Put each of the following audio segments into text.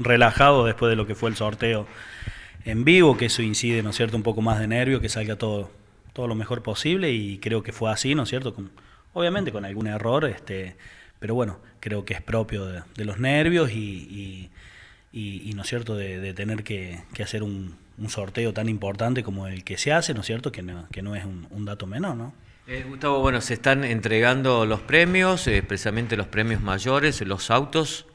relajado después de lo que fue el sorteo en vivo, que eso incide, ¿no es cierto?, un poco más de nervio, que salga todo, todo lo mejor posible y creo que fue así, ¿no es cierto? obviamente con algún error, este, pero bueno, creo que es propio de, los nervios y, ¿no es cierto?, de, tener que, hacer un, sorteo tan importante como el que se hace, ¿no es cierto?, que no, que no es un, dato menor, ¿no? Eh, Gustavo, bueno, se están entregando los premios, eh, precisamente los premios mayores, los autos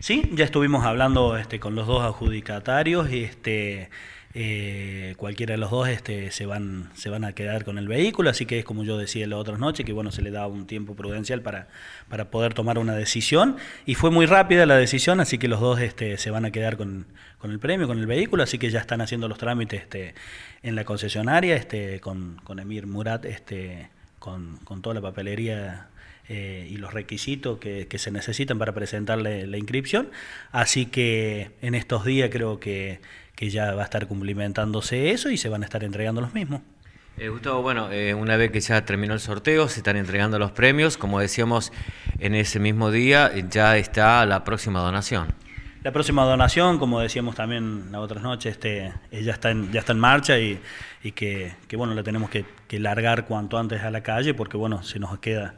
Sí, ya estuvimos hablando este, con los dos adjudicatarios y este, eh, cualquiera de los dos este, se, van, se van a quedar con el vehículo, así que es como yo decía la otra noche, que bueno, se le da un tiempo prudencial para, para poder tomar una decisión y fue muy rápida la decisión, así que los dos este, se van a quedar con, el premio, con el vehículo, así que ya están haciendo los trámites este, en la concesionaria este, con, Emir Murat, este, con, con toda la papelería eh, y los requisitos que, se necesitan para presentarle la inscripción. Así que en estos días creo que, ya va a estar cumplimentándose eso y se van a estar entregando los mismos. Eh, Gustavo, bueno, eh, una vez que ya terminó el sorteo, se están entregando los premios. Como decíamos en ese mismo día, ya está la próxima donación. La próxima donación, como decíamos también la otra noche, este, eh, ya, está en, ya está en marcha y, que, bueno, la tenemos que, largar cuanto antes a la calle porque bueno, se nos queda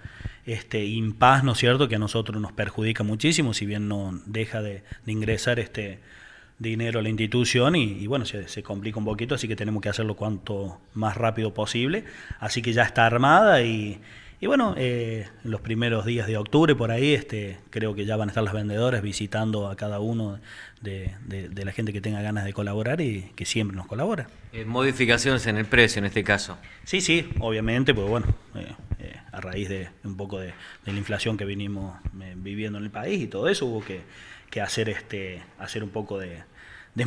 este impas, ¿no es cierto?, que a nosotros nos perjudica muchísimo, si bien no deja de, ingresar este dinero a la institución y, bueno, se, se, complica un poquito, así que tenemos que hacerlo cuanto más rápido posible. Así que ya está armada y, y bueno, en eh, los primeros días de octubre por ahí, este, creo que ya van a estar los vendedores visitando a cada uno de, la gente que tenga ganas de colaborar y que siempre nos colabora. Eh, modificaciones en el precio en este caso. Sí, sí, obviamente, pues bueno, eh, a raíz de un poco de, la inflación que vinimos viviendo en el país y todo eso, hubo que, hacer este, hacer un poco de,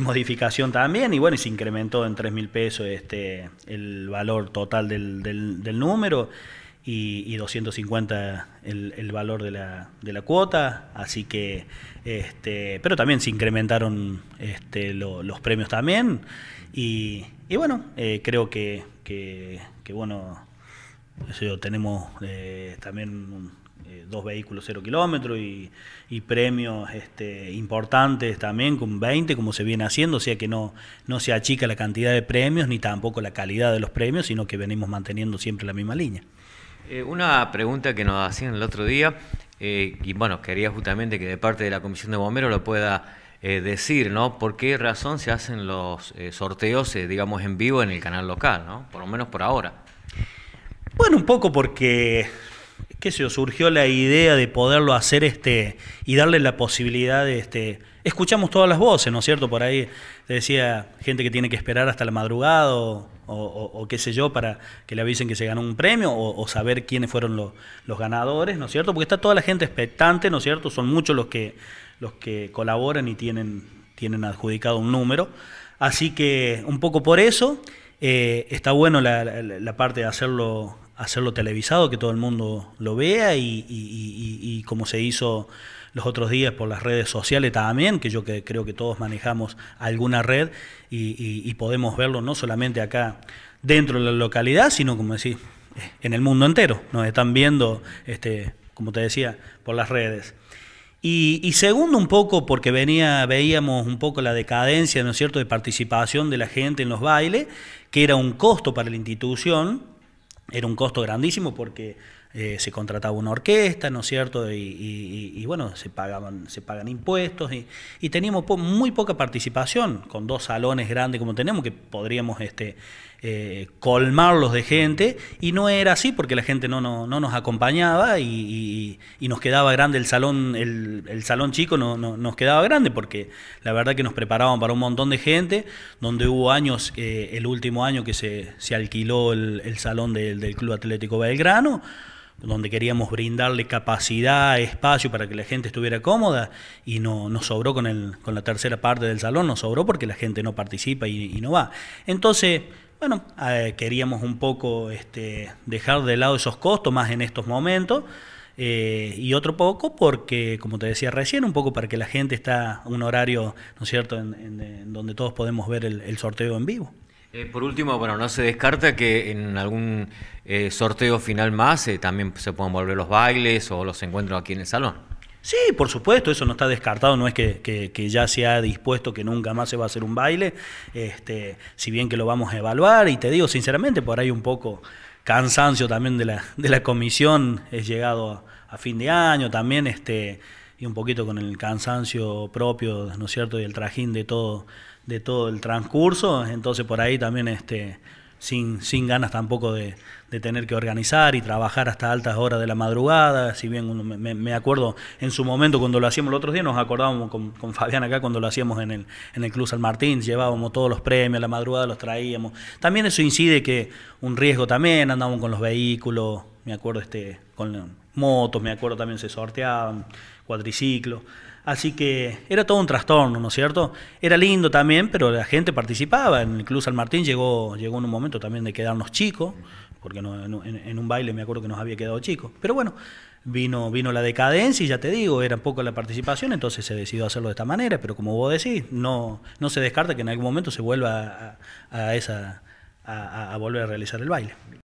modificación también. Y bueno, se incrementó en tres mil pesos este, el valor total del número y, 250 el, valor de la, de la, cuota, así que, este, pero también se incrementaron este, los premios también y, bueno, eh, creo que, bueno, tenemos eh, también eh, dos vehículos cero kilómetros y, y, premios este, importantes también con 20 como se viene haciendo, o sea que no, no se achica la cantidad de premios ni tampoco la calidad de los premios, sino que venimos manteniendo siempre la misma línea. Eh, una pregunta que nos hacían el otro día, eh, y bueno, quería justamente que de parte de la Comisión de Bomberos lo pueda eh, decir, ¿no? ¿Por qué razón se hacen los sorteos, digamos, en vivo en el canal local, ¿no? Por lo menos por ahora. Bueno, un poco porque, qué sé yo, surgió la idea de poderlo hacer este y darle la posibilidad de este escuchamos todas las voces, ¿no es cierto? Por ahí te decía gente que tiene que esperar hasta la madrugada o, qué sé yo, para que le avisen que se ganó un premio o, saber quiénes fueron los ganadores, ¿no es cierto? Porque está toda la gente expectante, ¿no es cierto? Son muchos los que, los que colaboran y tienen, tienen adjudicado un número. Así que un poco por eso. Eh, está bueno la, parte de hacerlo hacerlo televisado, que todo el mundo lo vea y, como se hizo los otros días por las redes sociales también, que yo que, creo que todos manejamos alguna red y, podemos verlo no solamente acá dentro de la localidad, sino como decir, en el mundo entero. Nos están viendo, este, como te decía, por las redes. Y, y, segundo, un poco, porque venía, veíamos un poco la decadencia, ¿no es cierto?, de participación de la gente en los bailes, que era un costo para la institución, era un costo grandísimo porque eh, se contrataba una orquesta, ¿no es cierto? Y, bueno, se pagaban, se pagan impuestos y, teníamos muy poca participación con dos salones grandes como tenemos que podríamos este, eh, colmarlos de gente y no era así porque la gente no, no, nos acompañaba y, nos quedaba grande el salón, el, salón chico no, nos quedaba grande porque la verdad que nos preparaban para un montón de gente donde hubo años, eh, el último año que se, alquiló el, salón del, del Club Atlético Belgrano, donde queríamos brindarle capacidad, espacio para que la gente estuviera cómoda y no, nos sobró con, el, con la tercera parte del salón, nos sobró porque la gente no participa y, no va. Entonces, bueno, eh, queríamos un poco este, dejar de lado esos costos más en estos momentos. Eh, y otro poco porque, como te decía recién, un poco para que la gente está un horario, ¿no es cierto?, en, donde todos podemos ver el sorteo en vivo. Eh, por último, bueno, no se descarta que en algún eh, sorteo final más eh, también se puedan volver los bailes o los encuentros aquí en el salón. Sí, por supuesto, eso no está descartado, no es que, ya se ha dispuesto que nunca más se va a hacer un baile, este, si bien que lo vamos a evaluar, y te digo sinceramente, por ahí un poco cansancio también de la, comisión, es llegado a, fin de año, también este, y un poquito con el cansancio propio, ¿no es cierto?, y el trajín de todo, de todo el transcurso, entonces por ahí también este, sin, sin ganas tampoco de, tener que organizar y trabajar hasta altas horas de la madrugada, si bien me, me acuerdo en su momento cuando lo hacíamos el otro día, nos acordábamos con, Fabián acá cuando lo hacíamos en el, en el Club San Martín, llevábamos todos los premios, la madrugada los traíamos. También eso incide que un riesgo también, andábamos con los vehículos, me acuerdo este, con motos, me acuerdo también se sorteaban, cuatriciclos. Así que era todo un trastorno, ¿no es cierto? Era lindo también, pero la gente participaba. incluso el San Martín llegó, llegó en un momento también de quedarnos chicos, porque no, en, un baile me acuerdo que nos había quedado chicos. Pero bueno, vino, vino la decadencia y ya te digo, era poco la participación, entonces se decidió hacerlo de esta manera. Pero como vos decís, no, no se descarta que en algún momento se vuelva a, esa, a volver a realizar el baile.